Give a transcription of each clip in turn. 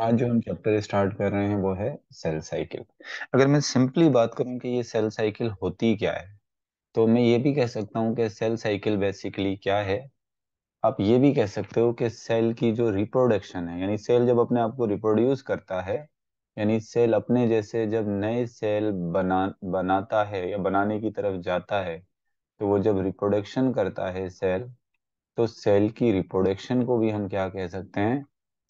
आज जो हम चैप्टर स्टार्ट कर रहे हैं वो है सेल साइकिल अगर मैं सिंपली बात करूं कि ये सेल साइकिल होती क्या है तो मैं ये भी कह सकता हूं कि सेल साइकिल बेसिकली क्या है आप ये भी कह सकते हो कि सेल की जो रिप्रोडक्शन है यानी सेल जब अपने आप को रिप्रोड्यूस करता है यानी सेल अपने जैसे जब नए सेल बना बनाता है या बनाने की तरफ जाता है तो वो जब रिप्रोडक्शन करता है सेल तो सेल की रिप्रोडक्शन को भी हम क्या कह सकते हैं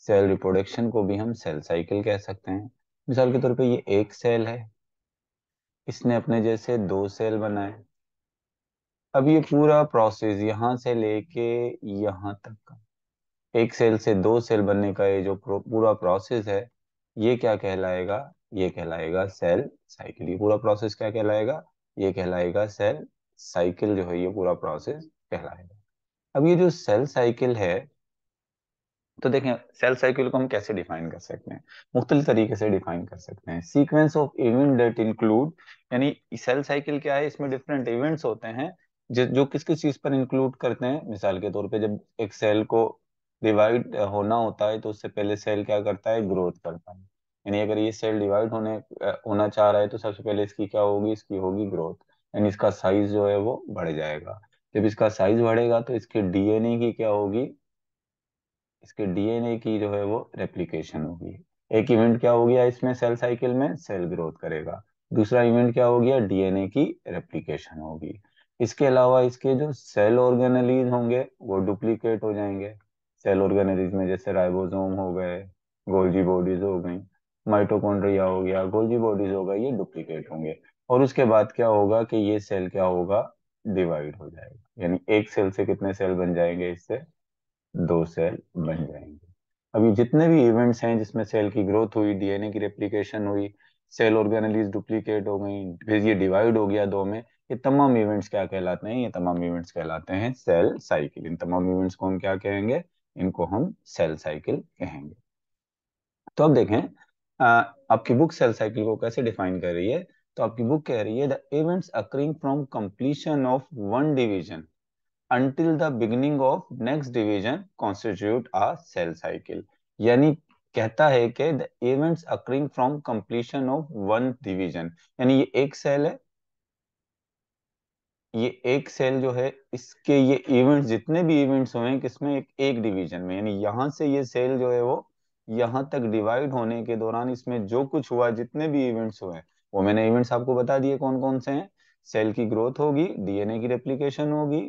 सेल रिप्रोडक्शन को भी हम सेल साइकिल कह सकते हैं मिसाल के तौर पे ये एक सेल है इसने अपने जैसे दो सेल बनाए अब ये पूरा प्रोसेस यहां से लेके यहां तक का एक सेल से दो सेल बनने का ये जो पूरा प्रोसेस है ये क्या कहलाएगा ये कहलाएगा सेल साइकिल ये पूरा प्रोसेस क्या कहलाएगा ये कहलाएगा सेल साइकिल जो है ये पूरा प्रोसेस कहलाएगा अब ये जो सेल साइकिल है तो देखें सेल साइकिल को हम कैसे डिफाइन कर सकते हैं मुख्तलि तरीके से डिफाइन कर सकते हैं sequence of event that include यानी सेल साइकिल क्या है इसमें डिफरेंट इवेंट्स होते हैं जो किस किस चीज पर इंक्लूड करते हैं मिसाल के तौर पे जब एक सेल को डिवाइड होना होता है तो उससे पहले सेल क्या करता है ग्रोथ करता है यानी अगर ये सेल डिवाइड होने होना चाह रहा है तो सबसे पहले इसकी क्या होगी इसकी होगी ग्रोथ यानी इसका साइज जो है वो बढ़ जाएगा जब इसका साइज बढ़ेगा तो इसके डीएनए की क्या होगी इसके डीएनए की जो है वो रेप्लीकेशन होगी एक इवेंट क्या हो गया इसमें सेल साइकिल में सेल ग्रोथ करेगा दूसरा इवेंट क्या हो गया डीएनए की रेप्लीकेशन होगी इसके अलावा इसके जो सेल ऑर्गेनलीज होंगे वो डुप्लीकेट हो जाएंगे सेल ऑर्गेनलीज में जैसे राइबोसोम हो गए गोल्जी बॉडीज हो गई माइटोकॉन्ड्रिया हो गया गोल्जी बॉडीज हो गई ये डुप्लीकेट होंगे और उसके बाद क्या होगा कि ये सेल क्या होगा डिवाइड हो जाएगा यानी एक सेल से कितने सेल बन जाएंगे इससे दो सेल बन जाएंगे अभी जितने भी इवेंट्स हैं जिसमें सेल की ग्रोथ हुई डीएनए की रेप्लीकेशन हुई सेल ऑर्गेनलीज डुप्लीकेट हो गई फिर ये डिवाइड हो गया दो में ये तमाम इवेंट्स क्या कहलाते हैं ये तमाम इवेंट्स कहलाते हैं सेल साइकिल इन तमाम इवेंट्स को हम क्या कहेंगे इनको हम सेल साइकिल कहेंगे तो अब देखें आपकी बुक सेल साइकिल को कैसे डिफाइन कर रही है तो आपकी बुक कह रही है the events occurring from completion of one division until the beginning of next division constitute a cell cycle यानी कहता है कि the events occurring from completion of one division यानी ये एक सेल है ये एक सेल जो है इसके ये इवेंट्स जितने भी इवेंट्स हुए किसमें एक एक डिवीजन में यानी यहां से ये सेल जो है वो यहां तक डिवाइड होने के दौरान इसमें जो कुछ हुआ जितने भी इवेंट्स हुए वो मैंने इवेंट्स आपको बता दिए कौन कौन से हैं सेल की ग्रोथ होगी डीएनए की रेप्लीकेशन होगी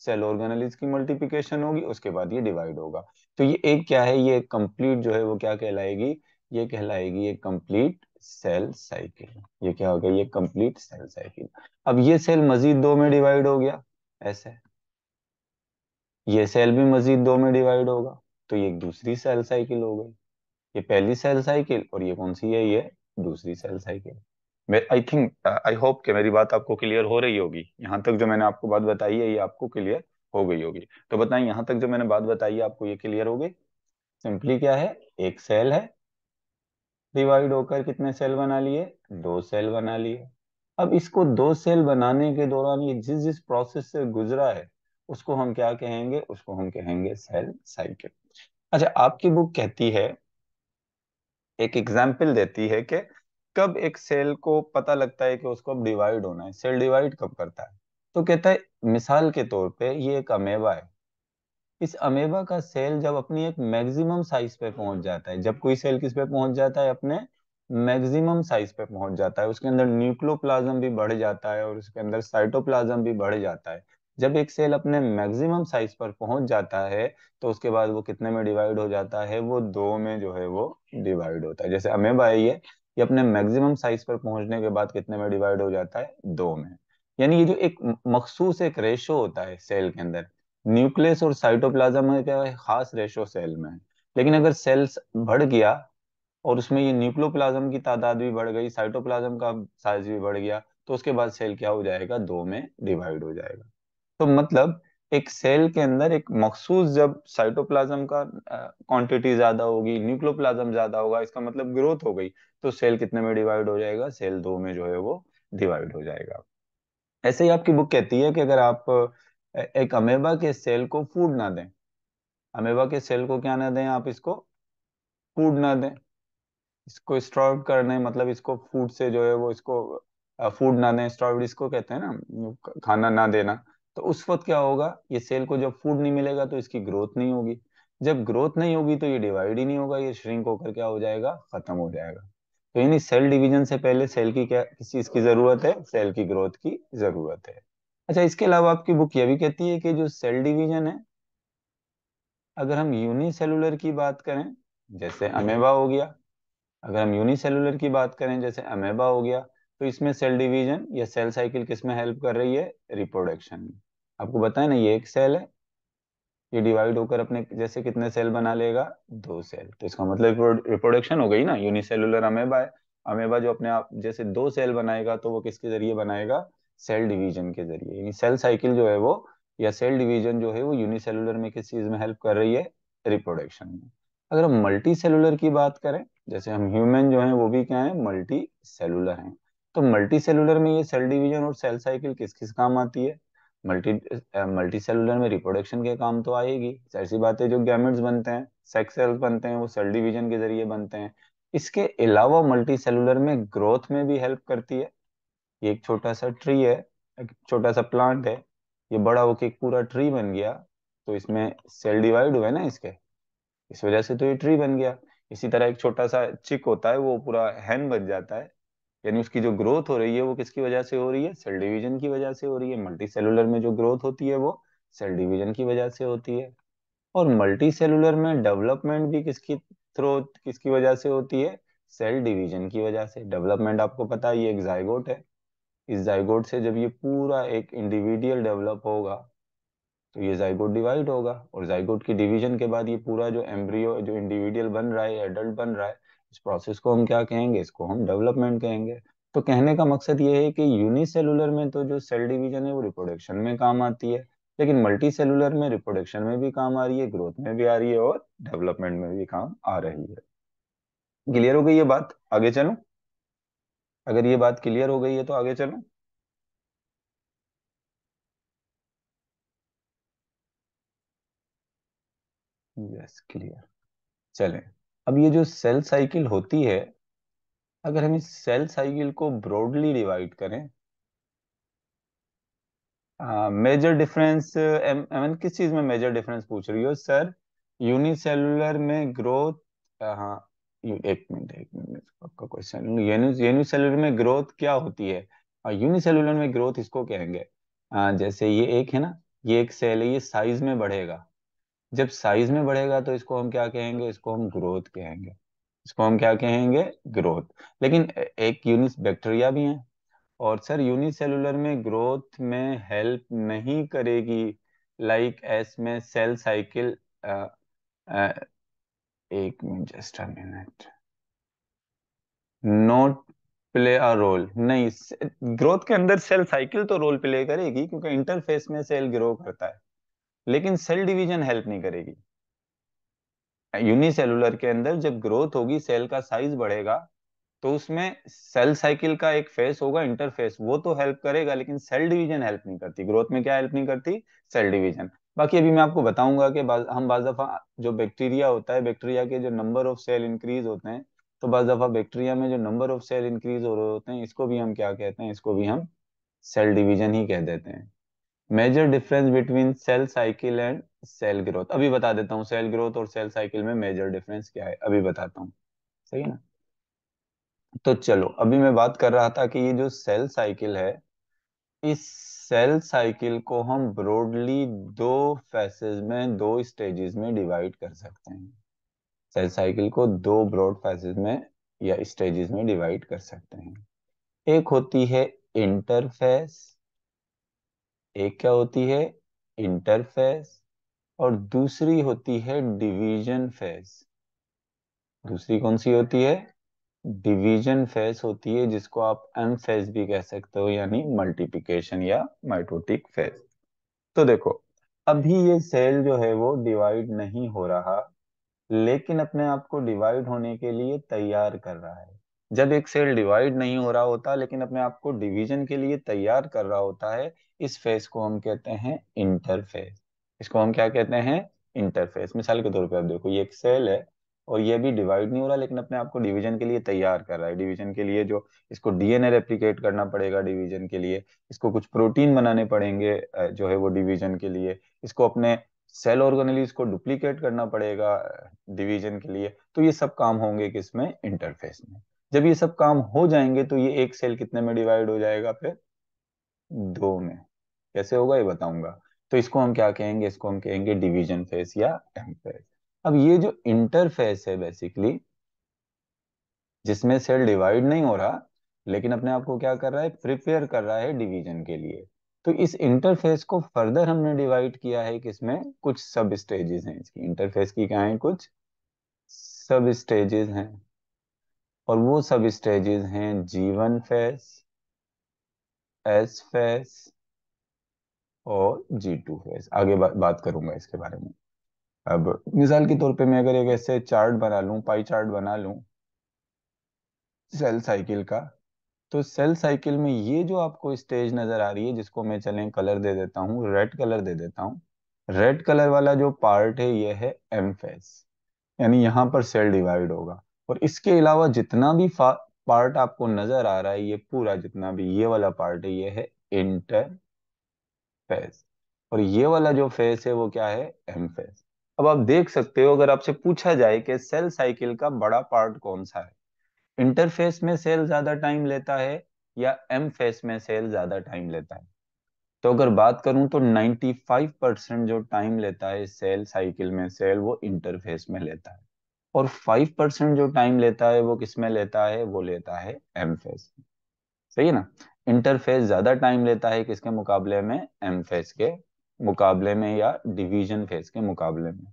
सेल ऑर्गेनलिज की मल्टीप्लीकेशन होगी उसके बाद ये डिवाइड होगा तो ये एक क्या है ये कंप्लीट जो है वो क्या कहलाएगी ये कहलाएगी ये कंप्लीट सेल साइकिल ये क्या हो गया ये कंप्लीट सेल साइकिल अब ये सेल मजीद दो में डिवाइड हो गया ऐसे ये सेल भी मजीद दो में डिवाइड होगा तो ये दूसरी सेल साइकिल हो गई ये पहली सेल साइकिल और ये कौन सी है ये दूसरी cell cycle I think I hope कि मेरी बात आपको क्लियर हो रही होगी यहाँ तक जो मैंने आपको बात बताई है ये आपको क्लियर हो गई होगी तो बताएं यहाँ तक जो मैंने बात बताई है आपको ये क्लियर हो गई सिंपली क्या है एक सेल है डिवाइड होकर कितने सेल बना लिए दो सेल बना लिए अब इसको दो सेल बनाने के दौरान ये जिस जिस प्रोसेस से गुजरा है उसको हम क्या कहेंगे उसको हम कहेंगे सेल साइकिल अच्छा आपकी बुक कहती है एक एग्जाम्पल देती है कि कब एक सेल को पता लगता है कि उसको अब डिवाइड होना है सेल डिवाइड कब करता है तो कहता है मिसाल के तौर पे ये एक अमेबा है इस अमेबा का सेल जब अपनी एक मैक्सिमम साइज पे पहुंच जाता है जब कोई सेल किस पे पहुंच जाता है अपने मैक्सिमम साइज पे पहुंच जाता है उसके अंदर न्यूक्लियोप्लाज्म भी बढ़ जाता है और उसके अंदर साइटोप्लाज्म भी बढ़ जाता है जब एक सेल अपने मैक्सिमम साइज पर पहुंच जाता है तो उसके बाद वो कितने में डिवाइड हो जाता है वो दो में जो है वो डिवाइड होता है जैसे अमेबा है ये ये अपने मैक्सिमम साइज पर पहुंचने के बाद कितने में डिवाइड हो जाता है दो में यानी ये जो एक मखसूस एक रेशो होता है सेल के अंदर न्यूक्लियस और साइटोप्लाज्म में क्या है खास रेशो सेल में है लेकिन अगर सेल्स बढ़ गया और उसमें ये न्यूक्लियोप्लाज्म की तादाद भी बढ़ गई साइटोप्लाज्म का साइज भी बढ़ गया तो उसके बाद सेल क्या हो जाएगा दो में डिवाइड हो जाएगा तो मतलब एक सेल के अंदर एक मखसूस जब साइटोप्लाज्म का क्वांटिटी ज्यादा होगी न्यूक्लोप्लाज्म ज्यादा होगा इसका मतलब ग्रोथ हो गई तो सेल कितने में डिवाइड हो जाएगा सेल दो में जो है वो डिवाइड हो जाएगा ऐसे ही आपकी बुक कहती है कि अगर आप एक अमेबा के सेल को फूड ना दें अमेबा के सेल को क्या ना दें आप इसको फूड ना दें इसको स्टॉर्व करने मतलब इसको फूड से जो है वो इसको फूड ना दें स्ट्रॉबेरी इसको कहते हैं ना खाना ना देना तो उस वक्त क्या होगा ये सेल को जब फूड नहीं मिलेगा तो इसकी ग्रोथ नहीं होगी जब ग्रोथ नहीं होगी तो ये डिवाइड ही नहीं होगा ये श्रिंक होकर क्या हो जाएगा खत्म हो जाएगा तो यानी सेल डिवीजन से पहले सेल की क्या किस चीज की जरूरत है सेल की ग्रोथ की जरूरत है अच्छा इसके अलावा आपकी बुक यह भी कहती है कि जो सेल डिवीजन है अगर हम यूनिसेलुलर की बात करें जैसे अमेबा हो गया अगर हम यूनिसेलुलर की बात करें जैसे अमेबा हो गया तो इसमें सेल डिवीजन या सेल साइकिल किसमें हेल्प कर रही है रिप्रोडक्शन में आपको बताए ना ये एक सेल है ये डिवाइड होकर अपने जैसे कितने सेल बना लेगा दो सेल तो इसका मतलब रिप्रोडक्शन हो गई ना यूनिसेलुलर अमेबा है अमेबा जो अपने आप जैसे दो सेल बनाएगा तो वो किसके जरिए बनाएगा सेल डिवीजन के जरिए यानी सेल साइकिल जो है वो या सेल डिवीजन जो है वो यूनिसेलुलर में किस चीज में हेल्प कर रही है रिप्रोडक्शन में अगर हम मल्टी सेलुलर की बात करें जैसे हम ह्यूमन जो है वो भी क्या है मल्टी सेलुलर है तो मल्टी सेलुलर में ये सेल डिवीजन और सेल साइकिल किस किस काम आती है मल्टी मल्टी सेलुलर में रिप्रोडक्शन के काम तो आएगी ऐसी बात है जो गैमेट्स बनते हैं सेक्स सेल्स बनते हैं वो सेल डिवीजन के जरिए बनते हैं इसके अलावा मल्टी सेलुलर में ग्रोथ में भी हेल्प करती है ये एक छोटा सा ट्री है एक छोटा सा प्लांट है ये बड़ा होके एक पूरा ट्री बन गया तो इसमें सेल डिवाइड हुए ना इसके इस वजह से तो ये ट्री बन गया इसी तरह एक छोटा सा चिक होता है वो पूरा हैन बन जाता है यानी उसकी जो ग्रोथ हो रही है वो किसकी वजह से हो रही है सेल डिवीजन की वजह से हो रही है मल्टी सेलुलर में जो ग्रोथ होती है वो सेल डिवीजन की वजह से होती है और मल्टी सेलुलर में डेवलपमेंट भी किसकी थ्रो किसकी वजह से होती है सेल डिवीजन की वजह से डेवलपमेंट आपको पता है ये एक जायगोट है इस जायगोट से जब ये पूरा एक इंडिविजुअल डेवलप होगा तो ये जायगोट डिवाइड होगा और जायगोट की डिवीजन के बाद ये पूरा जो एम्ब्रियो जो इंडिविजुअल बन रहा है एडल्ट बन रहा है इस प्रोसेस को हम क्या कहेंगे इसको हम डेवलपमेंट कहेंगे तो कहने का मकसद ये है कि यूनिसेलुलर में तो जो सेल डिवीजन है वो रिप्रोडक्शन में काम आती है लेकिन मल्टी सेलुलर में रिप्रोडक्शन में भी काम आ रही है ग्रोथ में भी आ रही है और डेवलपमेंट में भी काम आ रही है क्लियर हो गई ये बात आगे चलो अगर ये बात क्लियर हो गई है तो आगे चलो यस क्लियर चलें अब ये जो सेल साइकिल होती है अगर हम इस सेल साइकिल को ब्रॉडली डिवाइड करें मेजर डिफरेंस एमन किस चीज में मेजर डिफरेंस पूछ रही हो सर यूनिसेलुलर में ग्रोथ हाँ एक मिनट एक मिनट आपका क्वेश्चन यूनिसेलुलर में ग्रोथ क्या होती है और हाँ, यूनिसेलुलर में ग्रोथ इसको कहेंगे आ, हाँ, जैसे ये एक है ना ये एक सेल है ये साइज में बढ़ेगा जब साइज में बढ़ेगा तो इसको हम क्या कहेंगे इसको हम ग्रोथ कहेंगे इसको हम क्या कहेंगे ग्रोथ लेकिन एक यूनिस बैक्टीरिया भी है और सर यूनिसेलुलर में ग्रोथ में हेल्प नहीं करेगी लाइक एस में सेल साइकिल एक minute just a minute not play a role नहीं ग्रोथ के अंदर सेल साइकिल तो रोल प्ले करेगी क्योंकि इंटरफेस में सेल ग्रो करता है लेकिन सेल डिवीजन हेल्प नहीं करेगी यूनिसेलुलर के अंदर जब ग्रोथ होगी सेल का साइज बढ़ेगा तो उसमें सेल साइकिल का एक फेस होगा इंटरफेस वो तो हेल्प करेगा लेकिन सेल डिवीजन हेल्प नहीं करती ग्रोथ में क्या हेल्प नहीं करती सेल डिवीजन बाकी अभी मैं आपको बताऊंगा कि हम बाज दफा जो बैक्टीरिया होता है बैक्टीरिया के जो नंबर ऑफ सेल इंक्रीज होते हैं तो बाज दफा बैक्टीरिया में जो नंबर ऑफ सेल इंक्रीज हो रहे होते हैं इसको भी हम क्या कहते हैं इसको भी हम सेल डिवीजन ही कह देते हैं major difference between cell cycle and cell growth अभी बता देता हूँ सेल ग्रोथ और सेल साइकिल में मेजर डिफरेंस क्या है अभी बताता हूँ सही है ना तो चलो अभी मैं बात कर रहा था कि ये जो सेल साइकिल है इस सेल साइकिल को हम ब्रॉडली दो फेसेस में दो स्टेजेस में डिवाइड कर सकते हैं सेल साइकिल को दो ब्रॉड फेसेस में या स्टेजेस में डिवाइड कर सकते हैं एक होती है इंटरफेस एक क्या होती है इंटरफेस और दूसरी होती है डिवीजन फेज दूसरी कौन सी होती है डिवीजन फेस होती है जिसको आप एम फेस भी कह सकते हो यानी मल्टीप्लिकेशन या माइटोटिक फेज तो देखो अभी ये सेल जो है वो डिवाइड नहीं हो रहा लेकिन अपने आप को डिवाइड होने के लिए तैयार कर रहा है जब एक सेल डिवाइड नहीं हो रहा होता लेकिन अपने आप को डिवीजन के लिए तैयार कर रहा होता है इस फेस को हम कहते हैं इंटरफेस इसको हम क्या कहते हैं इंटरफेस मिसाल के तौर पर आप देखो ये एक सेल है और ये भी डिवाइड नहीं हो रहा लेकिन अपने आप को डिवीजन के लिए तैयार कर रहा है डिवीजन के लिए जो इसको डीएनए रेप्लिकेट करना पड़ेगा डिवीजन के लिए इसको कुछ प्रोटीन बनाने पड़ेंगे जो है वो डिवीजन के लिए इसको अपने सेल ऑर्गेनलीज को डुप्लीकेट करना पड़ेगा डिवीजन के लिए तो ये सब काम होंगे किसमें इंटरफेस में जब ये सब काम हो जाएंगे तो ये एक सेल कितने में डिवाइड हो जाएगा फिर दो में कैसे होगा ये बताऊंगा तो इसको हम क्या कहेंगे इसको हम कहेंगे डिवीजन फेस या एम फेस अब ये जो इंटरफेस है बेसिकली जिसमें सेल डिवाइड नहीं हो रहा लेकिन अपने आप को क्या कर रहा है प्रिपेयर कर रहा है डिवीजन के लिए तो इस इंटरफेस को फर्दर हमने डिवाइड किया है कि इसमें कुछ सब स्टेजेस हैं इसकी इंटरफेस की क्या है कुछ सब स्टेजेस हैं और वो सब स्टेजेस हैं जीवन फेस एस फेस और जी टू फेस आगे बा, बात करूंगा इसके बारे में अब मिसाल के तौर पे मैं अगर एक ऐसे चार्ट बना लूं पाई चार्ट बना लूं सेल साइकिल का तो सेल साइकिल में ये जो आपको स्टेज नजर आ रही है जिसको मैं चलें कलर दे देता हूँ रेड कलर दे देता हूँ रेड कलर वाला जो पार्ट है ये है एम फेस यानी यहाँ पर सेल डिवाइड होगा और इसके अलावा जितना भी पार्ट आपको नजर आ रहा है ये पूरा जितना भी ये वाला पार्ट है ये है इंटर फेस और ये वाला जो फेस है वो क्या है एम फेस अब आप देख सकते हो अगर आपसे पूछा जाए कि सेल साइकिल का बड़ा पार्ट कौन सा है इंटरफेस में सेल ज्यादा टाइम लेता है या एम फेस में सेल ज्यादा टाइम लेता है तो अगर बात करूं तो 95 परसेंट जो टाइम लेता है सेल साइकिल में सेल वो इंटरफेस में लेता है और फाइव परसेंट जो टाइम लेता है वो किस में लेता है वो लेता है एम फेज सही है ना इंटरफेज ज्यादा टाइम लेता है किसके मुकाबले में एम फेज के मुकाबले में या डिवीजन फेज के मुकाबले में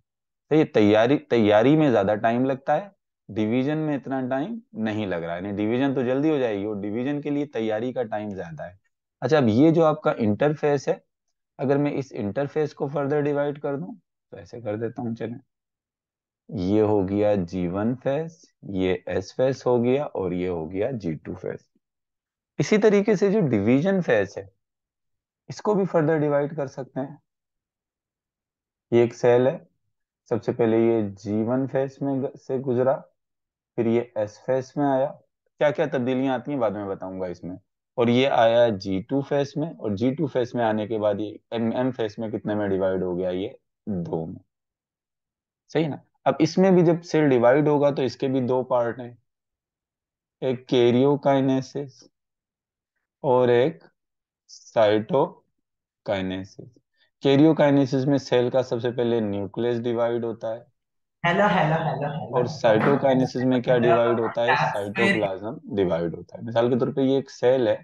तो ये तैयारी तैयारी में ज्यादा टाइम लगता है डिवीजन में इतना टाइम नहीं लग रहा है नहीं डिवीजन तो जल्दी हो जाएगी और डिवीजन के लिए तैयारी का टाइम ज्यादा है अच्छा अब ये जो आपका इंटरफेस है अगर मैं इस इंटरफेस को फर्दर डिवाइड कर दूं तो ऐसे कर देता हूँ चले ये हो गया जी वन फेस ये एस फेस हो गया और ये हो गया जी टू फेस इसी तरीके से जो डिवीजन फेस है इसको भी फर्दर डिवाइड कर सकते हैं ये एक सेल है सबसे पहले ये जी वन फेस में से गुजरा फिर ये एस फेस में आया क्या क्या तब्दीलियां आती हैं बाद में बताऊंगा इसमें और ये आया जी टू फेस में और जी टू फेस में आने के बाद ये एम एम फेस में कितने में डिवाइड हो गया ये दो में सही ना अब इसमें भी जब सेल डिवाइड होगा तो इसके भी दो पार्ट हैं एक कैरियोकाइनेसिस और एक साइटोकाइनेसिस कैरियोकाइनेसिस में सेल का सबसे पहले न्यूक्लियस डिवाइड होता है हेलो हेलो हेलो और साइटोकाइनेसिस में क्या डिवाइड होता है साइटोप्लाज्म डिवाइड होता है मिसाल के तौर पे ये एक सेल है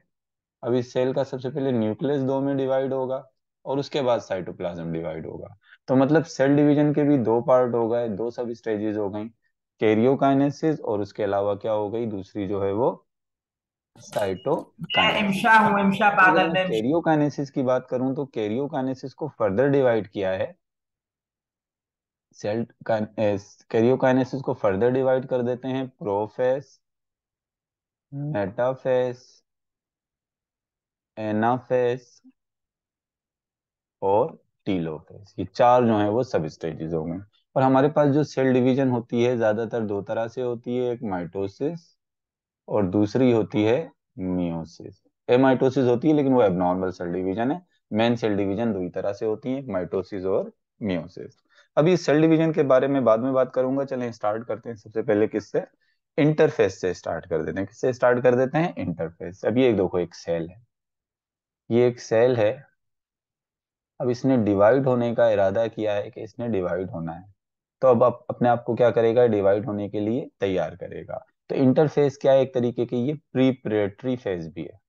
अब इस सेल का सबसे पहले न्यूक्लियस दो में डिवाइड होगा और उसके बाद साइटोप्लाज्म डिवाइड होगा तो मतलब सेल डिवीजन के भी दो पार्ट हो गए दो सब स्टेजेस हो गई कैरियोकाइनेसिस और उसके अलावा क्या हो गई दूसरी जो है वो साइटो तो कैरियोकाइनेसिस की बात करूं तो कैरियोकाइनेसिस को फर्दर डिवाइड किया है सेल कैरियोकाइनेसिस eh, को फर्दर डिवाइड कर देते हैं प्रोफेस मेटाफेस एनाफेस और टीलोफेज ये चार जो है वो सब स्टेजेस हो गए और हमारे पास जो सेल डिवीजन होती है ज्यादातर दो तरह से होती है एक माइटोसिस और दूसरी होती है मियोसिस ए माइटोसिस होती है लेकिन वो एबनॉर्मल सेल डिवीजन है मेन सेल डिवीजन दो ही तरह से होती है माइटोसिस और मियोसिस अभी सेल डिवीजन के बारे में बाद में बात करूंगा चले स्टार्ट करते हैं सबसे पहले किससे इंटरफेस से स्टार्ट कर देते हैं किससे स्टार्ट कर देते हैं इंटरफेस अभी एक देखो एक सेल है ये एक सेल है अब इसने डिवाइड होने का इरादा किया है कि इसने डिवाइड होना है तो अब आप अपने आप को क्या करेगा डिवाइड होने के लिए तैयार करेगा तो इंटरफेस क्या है एक तरीके की ये प्रीपरेटरी फेज भी है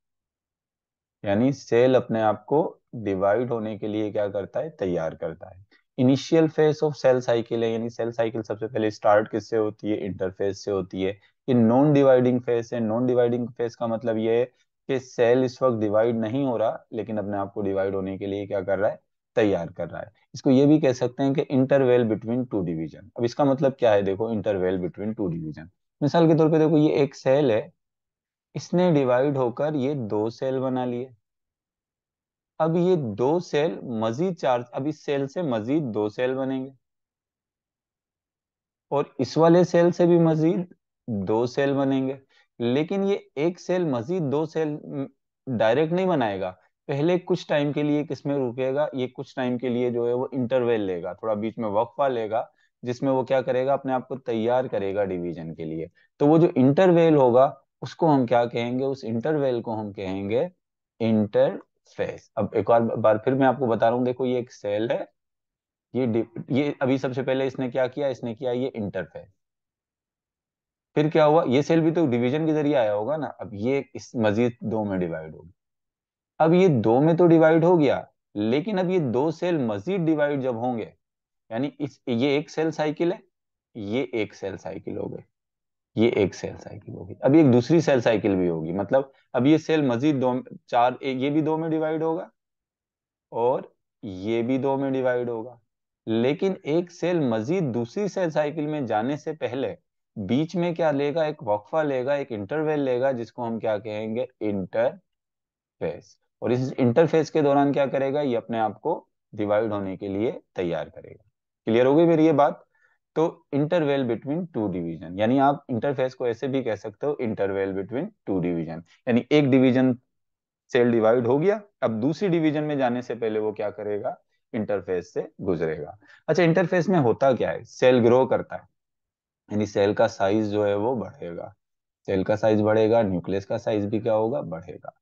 यानी सेल अपने आप को डिवाइड होने के लिए क्या करता है तैयार करता है initial phase of cell cycle है यानी सेल साइकिल सबसे पहले स्टार्ट किससे होती है इंटरफेस से होती है ये नॉन डिवाइडिंग फेज है नॉन डिवाइडिंग फेज का मतलब ये है कि सेल इस वक्त डिवाइड नहीं हो रहा लेकिन अपने आप को डिवाइड होने के लिए क्या कर रहा है तैयार कर रहा है इसको ये भी कह सकते हैं कि इंटरवेल बिटवीन टू डिवीजन अब इसका मतलब क्या है देखो इंटरवेल बिटवीन टू डिवीजन मिसाल के तौर पे देखो ये एक सेल है इसने डिवाइड होकर ये दो सेल बना लिए अब ये दो सेल मजीद चार अब इस सेल से मजीद दो सेल बनेंगे और इस वाले सेल से भी मजीद दो सेल बनेंगे लेकिन ये एक सेल मजीद दो सेल डायरेक्ट नहीं बनाएगा पहले कुछ टाइम के लिए किसमें रुकेगा ये कुछ टाइम के लिए जो है वो इंटरवेल लेगा थोड़ा बीच में वक्फा लेगा जिसमें वो क्या करेगा अपने आप को तैयार करेगा डिवीजन के लिए तो वो जो इंटरवेल होगा उसको हम क्या कहेंगे उस इंटरवेल को हम कहेंगे इंटरफेस अब एक और बार फिर मैं आपको बता रहा हूँ देखो ये एक सेल है ये ये अभी सबसे पहले इसने क्या किया इसने किया ये इंटरफेस फिर क्या हुआ ये सेल भी तो डिवीजन के जरिए आया होगा ना अब ये इस मजीद दो में डिवाइड होगी अब ये दो में तो डिवाइड हो गया लेकिन अब ये दो सेल मजीद डिवाइड जब होंगे यानी इस ये एक सेल साइकिल है ये एक सेल साइकिल हो गई ये एक सेल साइकिल होगी अब एक दूसरी सेल साइकिल भी होगी मतलब अब ये सेल मजीद दो चार ये भी दो में डिवाइड होगा और ये भी दो में डिवाइड होगा लेकिन एक सेल मजीद दूसरी सेल साइकिल में जाने से पहले बीच में क्या लेगा एक वक्फा लेगा एक इंटरवेल लेगा जिसको हम क्या कहेंगे इंटरफेस और इस इंटरफेस के दौरान क्या करेगा ये अपने आप को डिवाइड होने के लिए तैयार करेगा क्लियर हो गई मेरी ये बात तो इंटरवेल बिटवीन टू डिवीजन यानी आप इंटरफेस को ऐसे भी कह सकते हो इंटरवेल बिटवीन टू डिवीजन यानी एक डिवीजन सेल डिवाइड हो गया अब दूसरी डिवीजन में जाने से पहले वो क्या करेगा इंटरफेस से गुजरेगा अच्छा इंटरफेस में होता क्या है सेल ग्रो करता है यानी सेल का साइज जो है वो बढ़ेगा सेल का साइज बढ़ेगा न्यूक्लियस का साइज भी क्या होगा बढ़ेगा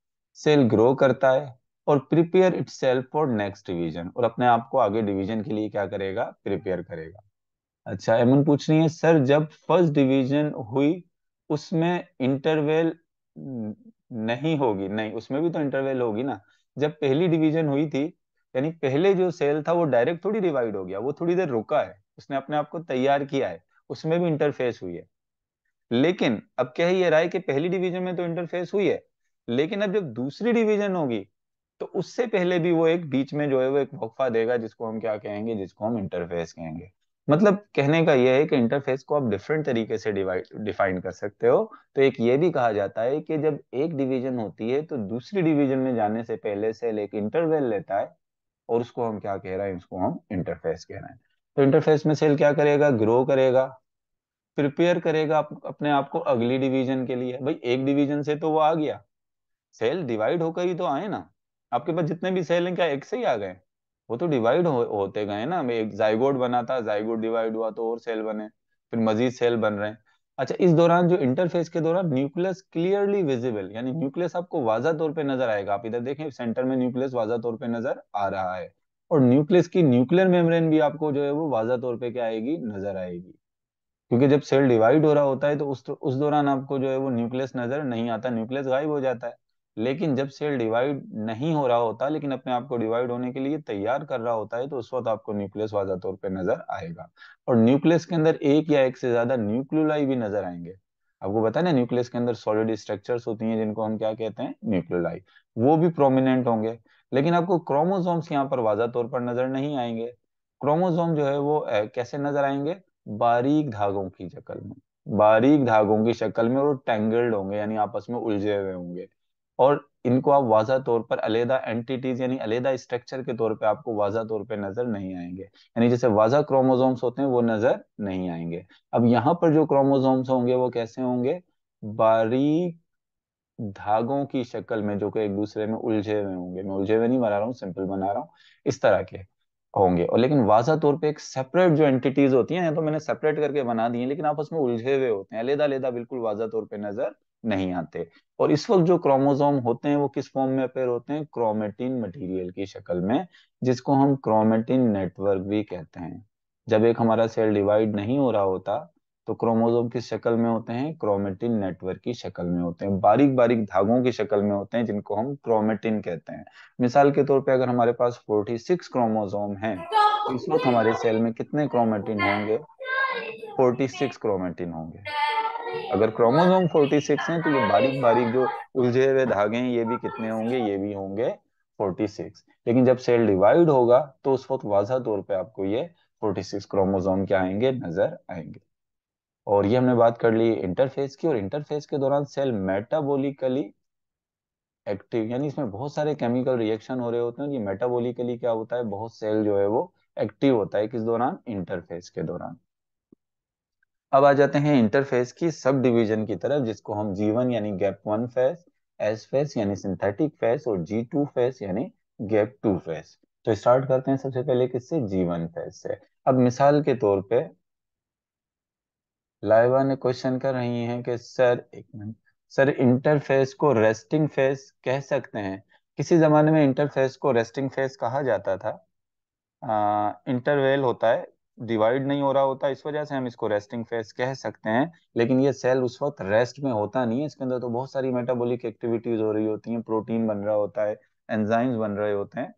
सेल ग्रो करता है और prepare itself for next division और अपने आप को आगे डिवीजन के लिए क्या करेगा प्रिपेयर करेगा अच्छा एमन पूछ रही है सर जब फर्स्ट डिवीजन हुई उसमें इंटरवेल नहीं होगी नहीं उसमें भी तो इंटरवेल होगी ना जब पहली डिवीजन हुई थी यानी पहले जो सेल था वो डायरेक्ट थोड़ी डिवाइड हो गया वो थोड़ी देर रुका है उसने अपने आप को तैयार किया है उसमें भी इंटरफेस हुई है लेकिन अब क्या है ये राय कि पहली डिवीजन में तो इंटरफेस हुई है लेकिन अब जब दूसरी डिवीजन होगी तो उससे पहले भी वो एक बीच में जो है वो एक वक्फा देगा जिसको हम क्या कहेंगे जिसको हम इंटरफेस कहेंगे मतलब कहने का यह है कि इंटरफेस को आप डिफरेंट तरीके से डिवाइड डिफाइन कर सकते हो तो एक ये भी कहा जाता है कि जब एक डिवीजन होती है तो दूसरी डिवीजन में जाने से पहले से एक इंटरवेल लेता है और उसको हम क्या कह रहे हैं उसको हम इंटरफेस कह रहे हैं तो इंटरफेस में सेल क्या करेगा ग्रो करेगा प्रिपेयर करेगा अपने आप को अगली डिवीजन के लिए भाई एक डिवीजन से तो वो आ गया सेल डिवाइड होकर ही तो आए ना आपके पास जितने भी सेल हैं क्या एक से ही आ गए वो तो डिवाइड हो, होते गए ना एक जाइगोड बना था जाइगोड डिवाइड हुआ तो और सेल बने फिर मजीद सेल बन रहे हैं अच्छा इस दौरान जो इंटरफेस के दौरान न्यूक्लियस क्लियरली विजिबल यानी न्यूक्लियस आपको वाजा तौर पर नजर आएगा आप इधर देखें सेंटर में न्यूक्लियस वाजा तौर पर नजर आ रहा है और न्यूक्लियस की न्यूक्लियर मेम्ब्रेन भी आपको जो है वो वाजा तौर पे क्या आएगी नजर आएगी क्योंकि जब सेल डिवाइड हो रहा होता है तो उस उस दौरान आपको जो है वो न्यूक्लियस नजर नहीं आता न्यूक्लियस गायब हो जाता है लेकिन जब सेल डिवाइड नहीं हो रहा होता लेकिन अपने आप को डिवाइड होने के लिए तैयार कर रहा होता है तो उस वक्त आपको न्यूक्लियस वाजा तौर पर नजर आएगा और न्यूक्लियस के अंदर एक या एक से ज्यादा न्यूक्लियोलाई भी नजर आएंगे आपको पता है ना न्यूक्लियस के अंदर सॉलिड स्ट्रक्चर्स होती हैं जिनको हम क्या कहते हैं न्यूक्लियोलाई वो भी प्रोमिनेंट होंगे लेकिन आपको क्रोमोजोम्स यहाँ पर वाजा तौर पर नजर नहीं आएंगे क्रोमोजोम जो है वो कैसे नजर आएंगे बारीक धागों की शक्ल में बारीक धागों की शक्ल में और टेंगल्ड होंगे यानी आपस में उलझे हुए होंगे और इनको आप वाजा तौर पर अलहदा एंटिटीज यानी अलहदा स्ट्रक्चर के तौर पे आपको वाजा तौर पे नजर नहीं आएंगे यानी जैसे वाजा क्रोमोजोम्स होते हैं वो नजर नहीं आएंगे अब यहाँ पर जो क्रोमोजोम्स होंगे वो कैसे होंगे बारीक धागों की शक्ल में जो कि एक दूसरे में उलझे हुए होंगे मैं उलझे हुए नहीं बना रहा हूँ सिंपल बना रहा हूँ इस तरह के होंगे और लेकिन वाजा तौर पे एक सेपरेट जो एंटिटीज होती हैं तो मैंने सेपरेट करके बना दी है लेकिन आपस में उलझे हुए होते हैं लेदा लेदा बिल्कुल वाजा तौर पे नजर नहीं आते और इस वक्त जो क्रोमोजोम होते हैं वो किस फॉर्म में अपेयर होते हैं क्रोमेटिन मटीरियल की शक्ल में जिसको हम क्रोमेटिन नेटवर्क भी कहते हैं जब एक हमारा सेल डिवाइड नहीं हो रहा होता तो क्रोमोजोम किस शक्ल में होते हैं क्रोमेटिन नेटवर्क की शक्ल में होते हैं बारीक बारीक धागों की शक्ल में होते हैं जिनको हम क्रोमेटिन कहते हैं मिसाल के तौर पे अगर हमारे पास 46 क्रोमोजोम हैं तो इस वक्त हमारे सेल में कितने क्रोमेटिन होंगे 46 क्रोमेटिन होंगे अगर क्रोमोजोम 46 हैं तो ये बारीक बारीक जो उलझे हुए धागे हैं ये भी कितने होंगे ये भी होंगे 46 लेकिन जब सेल डिवाइड होगा तो उस वक्त वाजह तौर पर आपको ये सिक्स क्रोमोजोम क्या आएंगे नजर आएंगे और ये हमने बात कर ली इंटरफेस की और इंटरफेस के दौरान सेल मेटाबोलिकली एक्टिव यानी इसमें बहुत सारे केमिकल रिएक्शन हो रहे होते हैं ये मेटाबोलिकली क्या होता है बहुत सेल जो है वो एक्टिव होता है किस दौरान इंटरफेस के दौरान अब आ जाते हैं इंटरफेस की सब डिविजन की तरफ जिसको हम जीवन यानी gap one phase S phase यानी सिंथेटिक फेस और जी टू फेस यानी गैप टू फेस तो स्टार्ट करते हैं सबसे पहले किससे जीवन फेस से अब मिसाल के तौर पे लाइवा ने क्वेश्चन कर रही हैं कि सर एक मिनट सर इंटरफेस को रेस्टिंग फेस कह सकते हैं किसी जमाने में इंटरफेस को रेस्टिंग फेस कहा जाता था इंटरवेल होता है डिवाइड नहीं हो रहा होता इस वजह से हम इसको रेस्टिंग फेस कह सकते हैं लेकिन ये सेल उस वक्त रेस्ट में होता नहीं है इसके अंदर तो बहुत सारी मेटाबोलिक एक्टिविटीज हो रही होती हैं प्रोटीन बन रहा होता है एंजाइम्स बन रहे होते हैं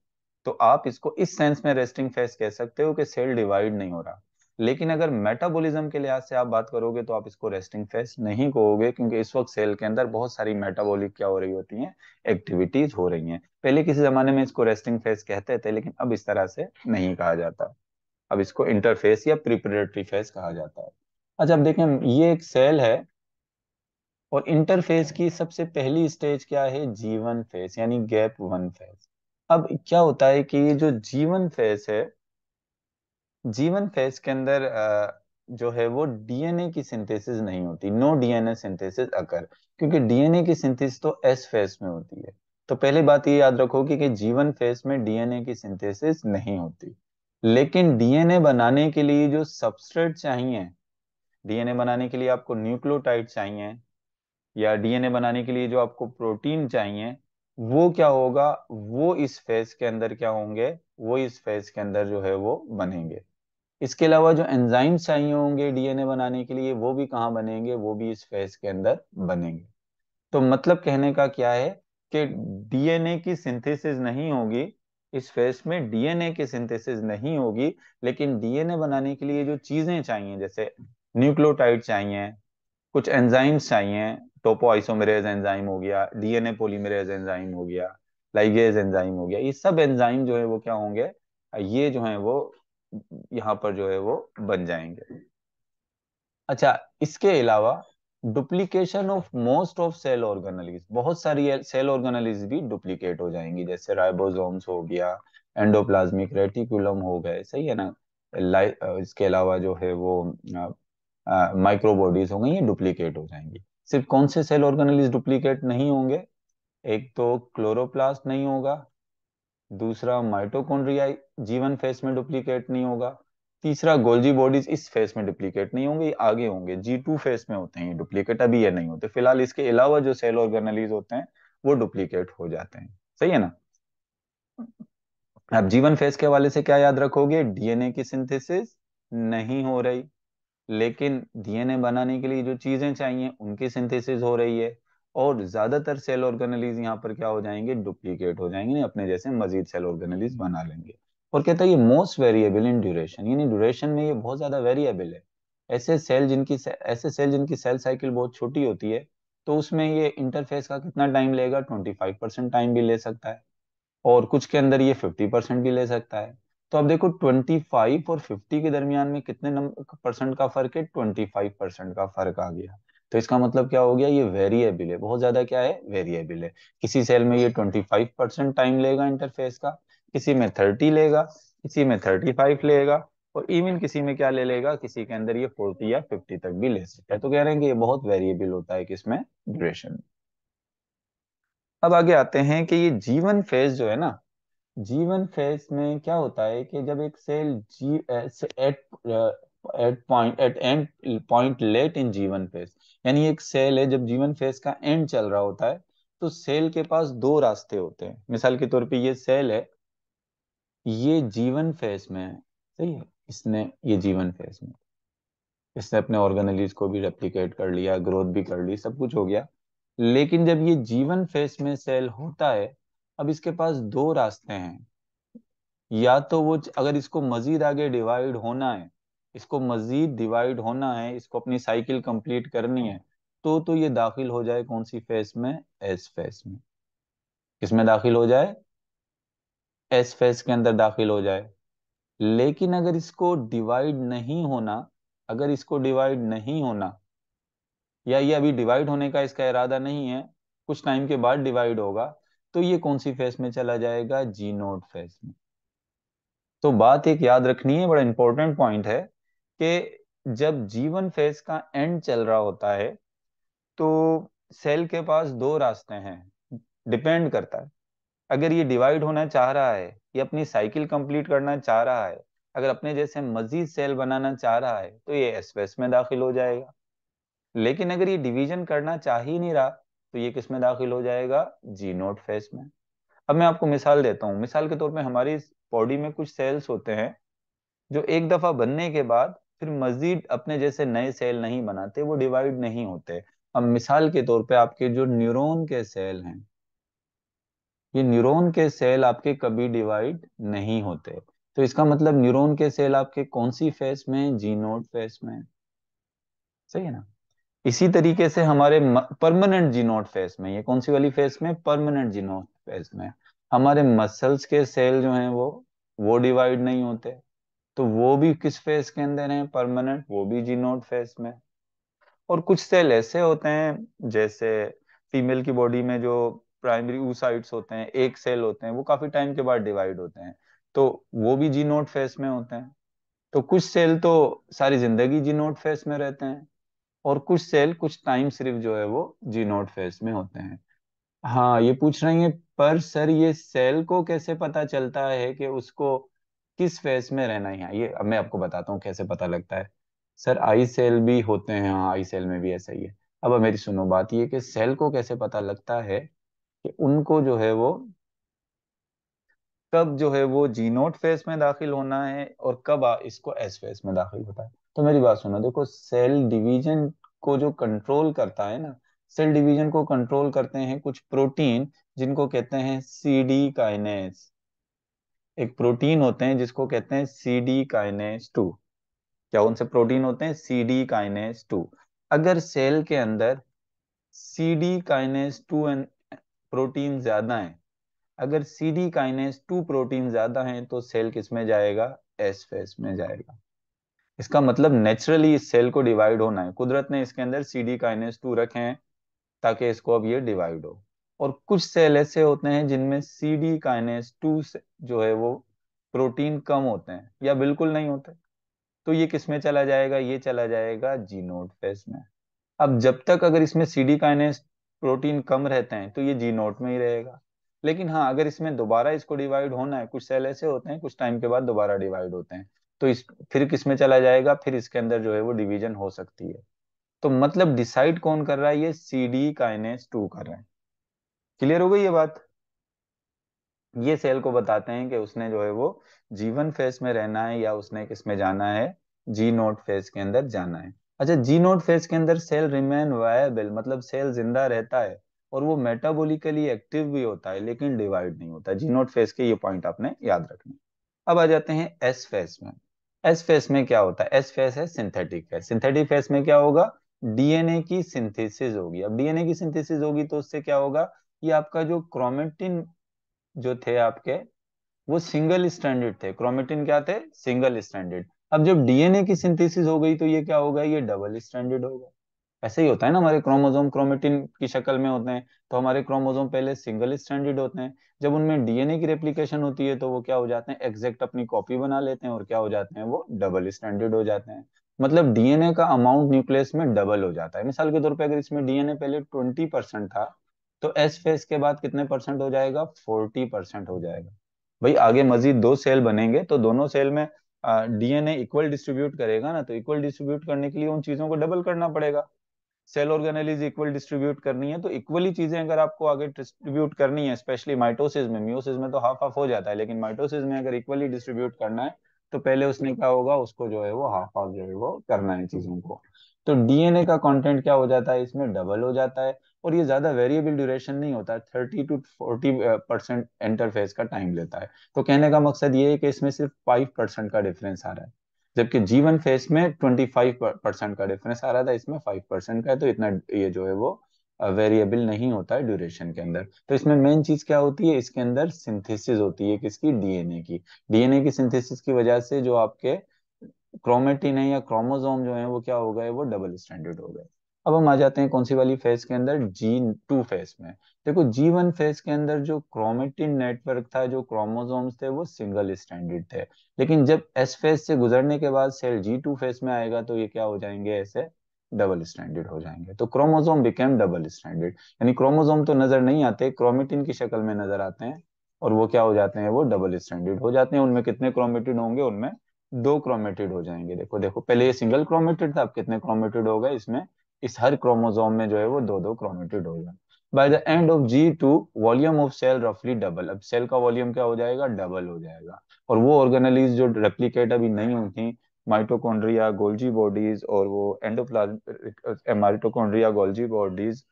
तो आप इसको इस सेंस में रेस्टिंग फेस कह सकते हो कि सेल डिवाइड नहीं हो रहा लेकिन अगर मेटाबॉलिज्म के लिहाज से आप बात करोगे तो आप इसको रेस्टिंग फेस नहीं कहोगे क्योंकि इस वक्त सेल के अंदर बहुत सारी मेटाबॉलिक क्या हो रही होती हैं एक्टिविटीज हो रही हैं पहले किसी जमाने में इसको रेस्टिंग फेस कहते थे लेकिन अब इस तरह से नहीं कहा जाता अब इसको इंटरफेस या प्रिपरेटरी फेस कहा जाता है अच्छा अब देखें ये एक सेल है और इंटरफेस की सबसे पहली स्टेज क्या है जीवन फेस यानी गैप वन फेस अब क्या होता है कि जो जीवन फेस है जीवन फेज के अंदर जो है वो डीएनए की सिंथेसिस नहीं होती नो डीएनए सिंथेसिस अकर क्योंकि डीएनए की सिंथेसिस तो एस फेज में होती है तो पहली बात ये याद रखो कि, कि जीवन फेज में डीएनए की सिंथेसिस नहीं होती लेकिन डीएनए बनाने के लिए जो सबस्ट्रेट चाहिए डीएनए बनाने के लिए आपको न्यूक्लियोटाइड चाहिए या डीएनए बनाने के लिए जो आपको प्रोटीन चाहिए वो क्या होगा वो इस फेज के अंदर क्या होंगे वो इस फेज के अंदर जो है वो बनेंगे इसके अलावा जो एंजाइम्स चाहिए होंगे डीएनए बनाने के लिए वो भी कहाँ बनेंगे वो भी इस फेज के अंदर बनेंगे तो मतलब कहने का क्या है कि डीएनए की सिंथेसिस नहीं होगी इस फेज में डीएनए की सिंथेसिस नहीं होगी लेकिन डीएनए बनाने के लिए जो चीजें चाहिए जैसे न्यूक्लियोटाइड चाहिए कुछ एंजाइम्स चाहिए टोपो आइसोमरेज एंजाइम हो गया डीएनए पॉलीमरेज एंजाइम हो गया लाइगेज एंजाइम हो गया ये सब एंजाइम जो है वो क्या होंगे ये जो है वो यहाँ पर जो है वो बन जाएंगे अच्छा इसके अलावा duplication of most of cell organelles बहुत सारी सेल ऑर्गेनलिज भी डुप्लीकेट हो जाएंगी जैसे राइबोसोम्स हो गया एंडोप्लाज्मिक रेटिकुलम हो गए सही है ना इसके अलावा जो है वो माइक्रोबॉडीज हो गई ये डुप्लीकेट हो जाएंगी सिर्फ कौन से सेल ऑर्गेनलिज डुप्लीकेट नहीं होंगे एक तो क्लोरोप्लास्ट नहीं होगा दूसरा माइटोकॉन्ड्रिया जीवन फेस में डुप्लीकेट नहीं होगा तीसरा गोल्जी बॉडीज इस फेस में डुप्लीकेट नहीं होंगे आगे होंगे जी टू फेस में होते हैं डुप्लीकेट अभी ये नहीं होते फिलहाल इसके अलावा जो सेल ऑर्गेनलीज होते हैं वो डुप्लीकेट हो जाते हैं सही है ना अब जीवन फेस के हवाले से क्या याद रखोगे डीएनए की सिंथेसिस नहीं हो रही लेकिन डीएनए बनाने के लिए जो चीजें चाहिए उनकी सिंथेसिस हो रही है और ज्यादातर सेल ऑर्गेनलीज यहाँ पर क्या हो जाएंगे डुप्लीकेट हो जाएंगे नहीं अपने जैसे मजीद सेल ऑर्गेनलीज बना लेंगे और कहता है ये मोस्ट वेरिएबल इन ड्यूरेशन यानी ड्यूरेशन में ये बहुत ज्यादा वेरिएबल है ऐसे सेल जिनकी ऐसे सेल जिनकी सेल साइकिल बहुत छोटी होती है तो उसमें ये इंटरफेस का कितना टाइम लेगा ट्वेंटी फाइव परसेंट टाइम भी ले सकता है और कुछ के अंदर ये फिफ्टी परसेंट भी ले सकता है तो अब देखो ट्वेंटी फाइव और फिफ्टी के दरमियान में कितने परसेंट का फर्क है ट्वेंटी फाइव परसेंट का फर्क आ गया तो इसका मतलब क्या हो गया ये वेरिएबल है बहुत ज्यादा क्या है वेरिएबल है किसी सेल में ये ट्वेंटी फाइव परसेंट टाइम लेगा इंटरफेस का किसी में थर्टी लेगा किसी में थर्टी फाइव लेगा और इवन किसी में क्या ले लेगा किसी के अंदर ये फोर्टी या फिफ्टी तक भी ले सकता है तो कह रहे हैं कि ये बहुत वेरिएबल होता है किसमें ड्यूरेशन अब आगे आते हैं कि ये जीवन फेज जो है ना जीवन फेज में क्या होता है कि जब एक cell G at at point at and point late in G one phase यानी एक सेल है जब जीवन फेज का एंड चल रहा होता है तो सेल के पास दो रास्ते होते हैं मिसाल के तौर पे ये सेल है ये जीवन फेज में है सही है इसने ये जीवन फेज में इसने अपने ऑर्गेनलीज को भी रेप्लीकेट कर लिया ग्रोथ भी कर ली सब कुछ हो गया लेकिन जब ये जीवन फेज में सेल होता है अब इसके पास दो रास्ते हैं या तो वो अगर इसको मजीद आगे डिवाइड होना है इसको मजीद डिवाइड होना है इसको अपनी साइकिल कंप्लीट करनी है तो तो ये दाखिल हो जाए कौन सी फेस में एस फेस में किसमें दाखिल हो जाए एस फेस के अंदर दाखिल हो जाए लेकिन अगर इसको डिवाइड नहीं होना अगर इसको डिवाइड नहीं होना या ये अभी डिवाइड होने का इसका इरादा नहीं है कुछ टाइम के बाद डिवाइड होगा तो ये कौन सी फेस में चला जाएगा जी नोट फेस में तो बात एक याद रखनी है बड़ा इंपॉर्टेंट पॉइंट है कि जब जीवन फेज का एंड चल रहा होता है तो सेल के पास दो रास्ते हैं डिपेंड करता है अगर ये डिवाइड होना चाह रहा है ये अपनी साइकिल कंप्लीट करना चाह रहा है अगर अपने जैसे मजीद सेल बनाना चाह रहा है तो ये एसपेस में दाखिल हो जाएगा लेकिन अगर ये डिवीजन करना चाह ही नहीं रहा तो ये किस में दाखिल हो जाएगा जी नोट फेस में अब मैं आपको मिसाल देता हूँ मिसाल के तौर पर हमारी बॉडी में कुछ सेल्स होते हैं जो एक दफा बनने के बाद फिर मजीद अपने जैसे नए सेल नहीं बनाते वो डिवाइड नहीं होते अब मिसाल के तौर पे आपके जो न्यूरॉन के सेल हैं ये न्यूरॉन के सेल आपके कभी डिवाइड नहीं होते तो इसका मतलब न्यूरॉन के सेल आपके कौन सी फेस में जीनोड फेस में सही है ना इसी तरीके से हमारे परमानेंट जीनोड फेस में ये कौन सी वाली फेस में परमानेंट जीनोड फेस में हमारे मसल्स के सेल जो हैं वो वो डिवाइड नहीं होते तो वो भी किस फेस के अंदर है परमानेंट वो भी नोट फेस में और कुछ सेल ऐसे होते हैं जैसे फीमेल की बॉडी में जो प्राइमरी ऊसाइड्स होते हैं एक सेल होते हैं वो काफी टाइम के बाद डिवाइड होते हैं तो वो भी जी नोट फेस में होते हैं तो कुछ सेल तो सारी जिंदगी जी नोट फेस में रहते हैं और कुछ सेल कुछ टाइम सिर्फ जो है वो जी नोट फेस में होते हैं हाँ ये पूछ रही है पर सर ये सेल को कैसे पता चलता है कि उसको किस फेज में रहना है ये अब मैं आपको बताता हूँ कैसे पता लगता है सर आई सेल भी होते हैं हाँ आई सेल में भी ऐसा ही है अब मेरी सुनो बात ये कि सेल को कैसे पता लगता है कि उनको जो है वो कब जो है वो जीनोट फेज में दाखिल होना है और कब आ, इसको एस फेज में दाखिल होता है तो मेरी बात सुनो देखो सेल डिवीजन को जो कंट्रोल करता है ना सेल डिवीजन को कंट्रोल करते हैं कुछ प्रोटीन जिनको कहते हैं सी डी काइनेस एक प्रोटीन होते हैं जिसको कहते हैं सी डी काइनेस टू क्या उनसे प्रोटीन होते हैं सी डी काइनेस टू अगर सेल के अंदर C D kinase two protein ज्यादा है अगर C D kinase two protein ज्यादा है तो सेल किस में जाएगा एस फेस में जाएगा इसका मतलब नेचुरली इस सेल को डिवाइड होना है कुदरत ने इसके अंदर सी डी काइनेस टू रखे हैं ताकि इसको अब ये डिवाइड हो और कुछ सेल ऐसे होते हैं जिनमें सी डी काइनेस टू जो है वो प्रोटीन कम होते हैं या बिल्कुल नहीं होते तो ये किस में चला जाएगा ये चला जाएगा जीनोड फेस में अब जब तक अगर इसमें सी डी काइनेस प्रोटीन कम रहते हैं तो ये जीनोट में ही रहेगा लेकिन हाँ अगर इसमें दोबारा इसको डिवाइड होना है कुछ सेल ऐसे होते हैं कुछ टाइम के बाद दोबारा डिवाइड होते हैं तो इस फिर किस में चला जाएगा फिर इसके अंदर जो है वो डिवीजन हो सकती है तो मतलब डिसाइड कौन कर रहा है ये सी डी काइनेस टू कर रहे हैं क्लियर हो गई ये बात ये सेल को बताते हैं कि उसने जो है वो जीवन फेस में रहना है या उसने किसमें जाना है जी नोट फेस के अंदर जाना है अच्छा जी नोट फेस के अंदर सेल रिमेन वायबल मतलब सेल जिंदा रहता है और वो मेटाबॉलिकली एक्टिव भी होता है लेकिन डिवाइड नहीं होता जी नोट फेस के ये पॉइंट आपने याद रखना अब आ जाते हैं एस फेस में एस फेस में क्या होता है एस फेस है सिंथेटिक फेस सिंथेटिक फेस में क्या होगा डीएनए की सिंथेसिस होगी अब डीएनए की सिंथेसिस होगी तो उससे क्या होगा कि आपका जो क्रोमेटिन जो थे आपके वो सिंगल स्टैंडर्ड थे क्रोमेटिन क्या थे सिंगल स्टैंडर्ड अब जब डीएनए की सिंथेसिस हो गई तो ये क्या होगा ये डबल स्टैंडर्ड होगा ऐसे ही होता है ना हमारे क्रोमोजोम क्रोमेटिन की शक्ल में होते हैं तो हमारे क्रोमोजोम पहले सिंगल स्टैंडर्ड होते हैं जब उनमें डीएनए की रेप्लीकेशन होती है तो वो क्या हो जाते हैं एग्जैक्ट अपनी कॉपी बना लेते हैं और क्या हो जाते हैं वो डबल स्टैंडर्ड हो जाते हैं मतलब डीएनए का अमाउंट न्यूक्लियस में डबल हो जाता है मिसाल के तौर पर अगर इसमें डीएनए पहले ट्वेंटी परसेंट था तो एस फेज के बाद कितने परसेंट हो जाएगा फोर्टी परसेंट हो जाएगा भाई आगे मजीद दो सेल बनेंगे तो दोनों सेल में डीएनए इक्वल डिस्ट्रीब्यूट करेगा ना तो इक्वल डिस्ट्रीब्यूट करने के लिए उन चीजों को डबल करना पड़ेगा सेल ऑर्गेनाइज इक्वल डिस्ट्रीब्यूट करनी है तो इक्वली चीजें अगर आपको आगे डिस्ट्रीब्यूट करनी है स्पेशली माइटोसिस में मियोसिस में तो हाफ हाफ हो जाता है लेकिन माइटोसिस में अगर इक्वली डिस्ट्रीब्यूट करना है तो पहले उसने क्या होगा उसको जो है वो हाफ हाफ जो है वो करना है चीजों को तो डीएनए का कंटेंट क्या हो जाता है इसमें डबल हो जाता है और ये ज्यादा वेरिएबल ड्यूरेशन नहीं होता है thirty to forty percent interphase का टाइम लेता है तो कहने का मकसद ये है कि इसमें सिर्फ फाइव परसेंट का डिफरेंस आ रहा है जबकि जीवन फेस में ट्वेंटी फाइव परसेंट का डिफरेंस आ रहा था इसमें फाइव परसेंट का है तो इतना ये जो है वो वेरिएबल uh, नहीं होता है ड्यूरेशन के अंदर तो इसमें मेन चीज क्या होती है इसके अंदर सिंथेसिस होती है किसकी डीएनए की डीएनए की सिंथेसिस की वजह से जो आपके क्रोमेटिन है या क्रोमोजोम जो है वो क्या हो गए वो डबल स्टैंडर्ड हो गए अब हम आ जाते हैं कौन सी वाली फेज के अंदर जी टू फेज में देखो जी वन फेज के अंदर जो क्रोमेटिन नेटवर्क था जो क्रोमोजोम्स थे वो सिंगल स्टैंडर्ड थे लेकिन जब एस फेज से गुजरने के बाद सेल जी टू फेज में आएगा तो ये क्या हो जाएंगे ऐसे डबल स्टैंडर्ड हो जाएंगे तो क्रोमोजोम बिकेम डबल स्टैंडर्ड यानी क्रोमोजोम तो नजर नहीं आते क्रोमेटिन की शक्ल में नजर आते हैं और वो क्या हो जाते हैं वो डबल स्टैंडर्ड हो जाते हैं उनमें कितने क्रोमेटिड होंगे उनमें दो क्रोमेटिड हो जाएंगे देखो देखो पहले ये सिंगल क्रोमेटिड था अब कितने क्रोमेटिड हो गए इसमें इस हर क्रोमोसोम में जो है वो दो दो क्रोमेटिड हो जाए by the end of G two volume of cell रफली डबल अब सेल का वॉल्यूम क्या हो जाएगा डबल हो जाएगा और वो ऑर्गेनलीज जो रेप्लीकेट अभी नहीं होती माइटोकॉन्ड्रिया गोल्जी बॉडीज और वो एंडोप्लाज्म गोल्जी बॉडीज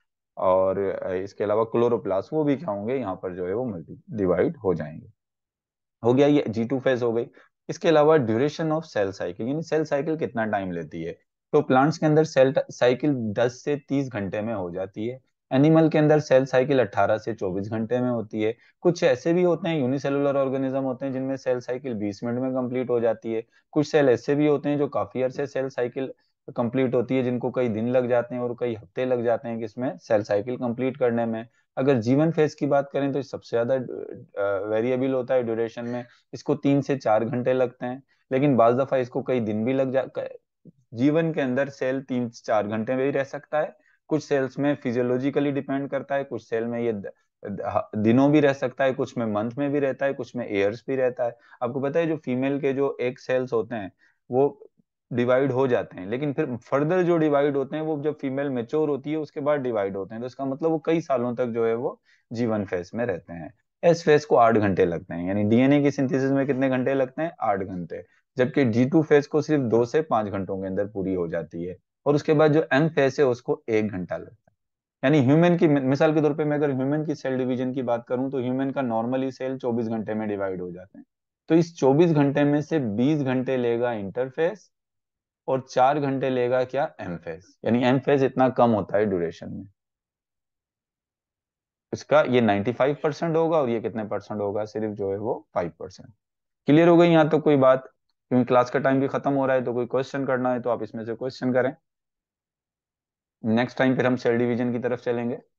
और इसके अलावा क्लोरोप्लास्ट वो भी क्या होंगे यहाँ पर जो है वो मल्टी डिवाइड हो जाएंगे हो गया ये जी टू फेज हो गई इसके अलावा ड्यूरेशन ऑफ सेल साइकिल यानी सेल साइकिल कितना टाइम लेती है तो प्लांट्स के अंदर सेल साइकिल 10 से 30 घंटे में हो जाती है एनिमल के अंदर सेल साइकिल 18 से 24 घंटे में होती है कुछ ऐसे भी होते हैं यूनिसेलुलर ऑर्गेनिज्म होते हैं जिनमें सेल साइकिल 20 मिनट में कंप्लीट हो जाती है कुछ सेल ऐसे भी होते हैं जो काफी अर्से सेल साइकिल कंप्लीट होती है जिनको कई दिन लग जाते हैं और कई हफ्ते लग जाते हैं किसमें सेल साइकिल कंप्लीट करने में अगर जीवन फेज की बात करें तो सबसे ज्यादा वेरिएबल होता है ड्यूरेशन में इसको तीन से चार घंटे लगते हैं लेकिन बाज दफा इसको कई दिन भी लग जा जीवन के अंदर सेल तीन चार घंटे में भी रह सकता है कुछ सेल्स में फिजियोलॉजिकली डिपेंड करता है कुछ सेल में ये दिनों भी रह सकता है कुछ में मंथ में भी रहता है कुछ में एयर्स भी रहता है आपको पता है जो फीमेल के जो एक सेल्स होते हैं वो डिवाइड हो जाते हैं लेकिन फिर फर्दर जो डिवाइड होते हैं वो जब फीमेल मेच्योर होती है उसके बाद डिवाइड होते हैं तो इसका मतलब वो कई सालों तक जो है वो जीवन फेस में रहते हैं एस फेस को आठ घंटे लगते हैं यानी डीएनए की सिंथेसिस में कितने घंटे लगते हैं आठ घंटे जबकि डी टू फेज को सिर्फ दो से पांच घंटों के अंदर पूरी हो जाती है और उसके बाद जो एम फेज है उसको एक घंटा लगता है यानी ह्यूमन की मिसाल के तौर पे मैं अगर ह्यूमन की सेल डिवीजन की बात करूं तो ह्यूमन का नॉर्मली सेल 24 घंटे में डिवाइड हो जाते हैं तो इस 24 घंटे में से 20 घंटे लेगा इंटरफेस और चार घंटे लेगा क्या एम फेज यानी एम फेज इतना कम होता है ड्यूरेशन में इसका ये 95 परसेंट होगा और ये कितने परसेंट होगा सिर्फ जो है वो 5 परसेंट क्लियर हो गई यहाँ तो कोई बात क्योंकि क्लास का टाइम भी खत्म हो रहा है तो कोई क्वेश्चन करना है तो आप इसमें से क्वेश्चन करें नेक्स्ट टाइम फिर हम सेल डिवीजन की तरफ चलेंगे